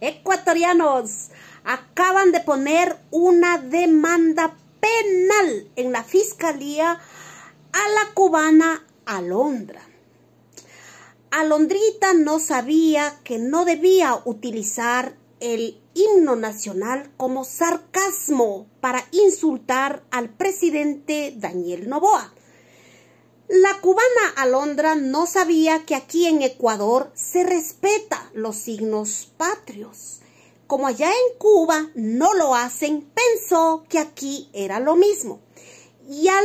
ecuatorianos acaban de poner una demanda penal en la Fiscalía a la cubana Alondra. Alondrita no sabía que no debía utilizar el himno nacional como sarcasmo para insultar al presidente Daniel Novoa. La cubana Alondra no sabía que aquí en Ecuador se respeta los signos patrios. Como allá en Cuba no lo hacen, pensó que aquí era lo mismo. Y al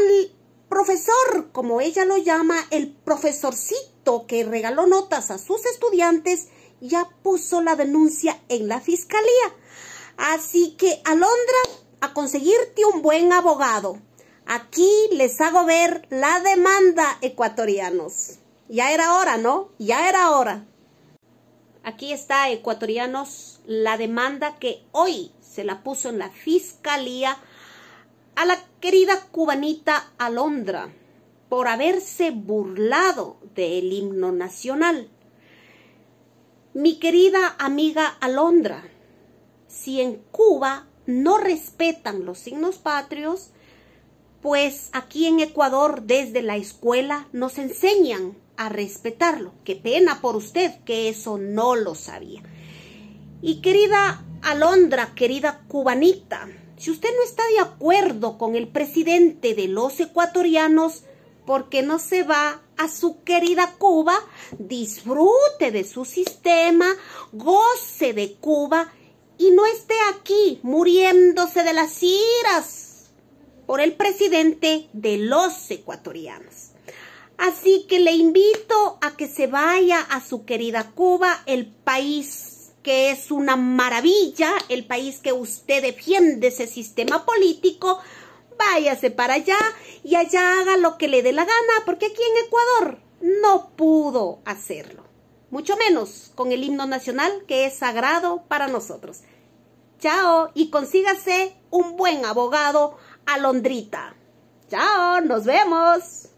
profesor, como ella lo llama, el profesorcito que regaló notas a sus estudiantes, ya puso la denuncia en la fiscalía. Así que, Alondra, a conseguirte un buen abogado, Aquí les hago ver la demanda, ecuatorianos. Ya era hora, ¿no? Ya era hora. Aquí está, ecuatorianos, la demanda que hoy se la puso en la fiscalía a la querida cubanita Alondra por haberse burlado del himno nacional. Mi querida amiga Alondra, si en Cuba no respetan los signos patrios, pues aquí en Ecuador desde la escuela nos enseñan a respetarlo. Qué pena por usted que eso no lo sabía. Y querida Alondra, querida cubanita, si usted no está de acuerdo con el presidente de los ecuatorianos, ¿por qué no se va a su querida Cuba? Disfrute de su sistema, goce de Cuba y no esté aquí muriéndose de las iras por el presidente de los ecuatorianos. Así que le invito a que se vaya a su querida Cuba, el país que es una maravilla, el país que usted defiende ese sistema político, váyase para allá y allá haga lo que le dé la gana, porque aquí en Ecuador no pudo hacerlo. Mucho menos con el himno nacional que es sagrado para nosotros. Chao y consígase un buen abogado Alondrita. Chao, nos vemos.